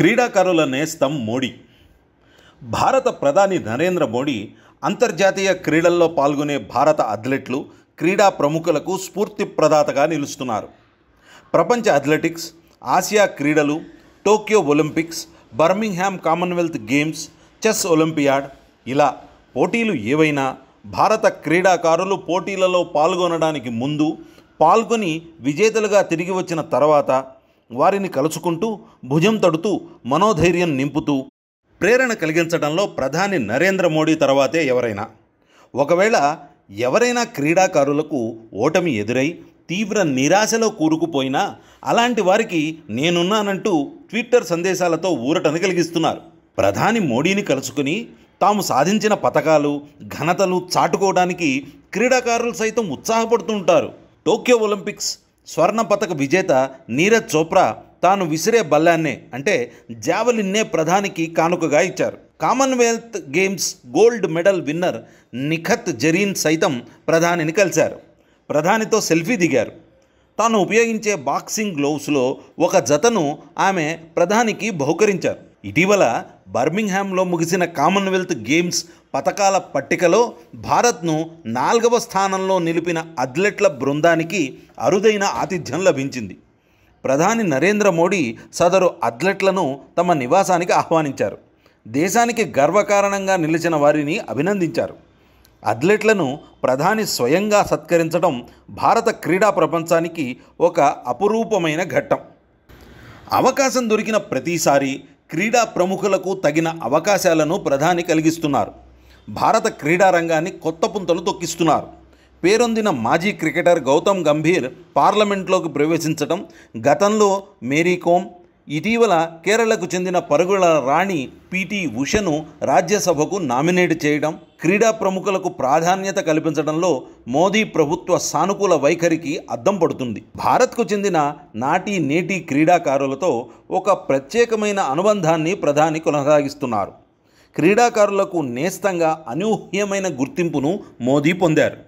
క్రీడాకారుల నేస్తం మోడీ భారత ప్రధాని నరేంద్ర మోడీ అంతర్జాతీయ క్రీడల్లో పాల్గొనే భారత అథ్లెట్లు క్రీడా ప్రముఖులకు స్ఫూర్తి ప్రదాతగా నిలుస్తున్నారు ప్రపంచ అథ్లెటిక్స్ ఆసియా క్రీడలు Tokyo Olympics Birmingham Commonwealth Games chess olympiad ఇలా పోటీలు ఏవైనా భారత క్రీడాకారులు పోటీలలో పాల్గొనడానికి ముందు పాల్గొని విజేతలుగా తిరిగి వచ్చిన తర్వాత వారిని కలుసుకుంటూ భుజం తడుతూ మనోధైర్యం నింపుతూ ప్రేరణ కలిగించడంలో ప్రధాని నరేంద్ర మోడీ తర్వాతే ఎవరైనా ఒకవేళ ఎవరైనా క్రీడాకారులకు ఓటమి ఎదురై తీవ్ర నిరాశలో కూరుకుపోయినా అలాంటి వారికి నేనున్నానంటూ ట్విట్టర్ సందేశాలతో ఊరటను కలిగిస్తున్నారు ప్రధాని మోడీని కలుసుకుని తాము సాధించిన పథకాలు ఘనతలు చాటుకోవడానికి క్రీడాకారులు సైతం ఉత్సాహపడుతుంటారు టోక్యో ఒలింపిక్స్ స్వర్ణ పథక విజేత నీరజ్ చోప్రా తాను విసిరే బల్లాన్నే అంటే జావలిన్నే ప్రధానికి కానుకగా ఇచ్చారు Commonwealth Games gold medal winner Nikhat Zareen సైతం ప్రధానిని కలిశారు ప్రధానితో సెల్ఫీ దిగారు తాను ఉపయోగించే బాక్సింగ్ గ్లోవ్స్లో ఒక జతను ఆమె ప్రధానికి బహుకరించారు ఇటీవల బర్మింగ్హామ్లో ముగిసిన కామన్వెల్త్ గేమ్స్ పథకాల పట్టికలో భారత్ను నాలుగవ స్థానంలో నిలిపిన అథ్లెట్ల బృందానికి అరుదైన ఆతిథ్యం లభించింది ప్రధాని నరేంద్ర మోడీ సదరు అథ్లెట్లను తమ నివాసానికి ఆహ్వానించారు దేశానికి గర్వకారణంగా నిలిచిన వారిని అభినందించారు అథ్లెట్లను ప్రధాని స్వయంగా సత్కరించడం భారత క్రీడా ప్రపంచానికి ఒక అపురూపమైన ఘట్టం అవకాశం దొరికిన ప్రతిసారి క్రీడా ప్రముఖులకు తగిన అవకాశాలను ప్రధాని కలిగిస్తున్నారు భారత క్రీడా రంగాన్ని కొత్త పుంతలు తొక్కిస్తున్నారు పేరొందిన మాజీ క్రికెటర్ గౌతమ్ గంభీర్ పార్లమెంట్లోకి ప్రవేశించడం గతంలో మేరీకోమ్ ఇటీవల కేరళకు చెందిన పరుగుల రాణి పిటి ఉషను రాజ్యసభకు నామినేట్ చేయడం క్రీడా ప్రముఖులకు ప్రాధాన్యత కల్పించడంలో మోదీ ప్రభుత్వ సానుకూల వైఖరికి అద్దం పడుతుంది భారత్కు చెందిన నాటి నేటి క్రీడాకారులతో ఒక ప్రత్యేకమైన అనుబంధాన్ని ప్రధాని కొనసాగిస్తున్నారు క్రీడాకారులకు నేస్తంగా అనూహ్యమైన గుర్తింపును మోదీ పొందారు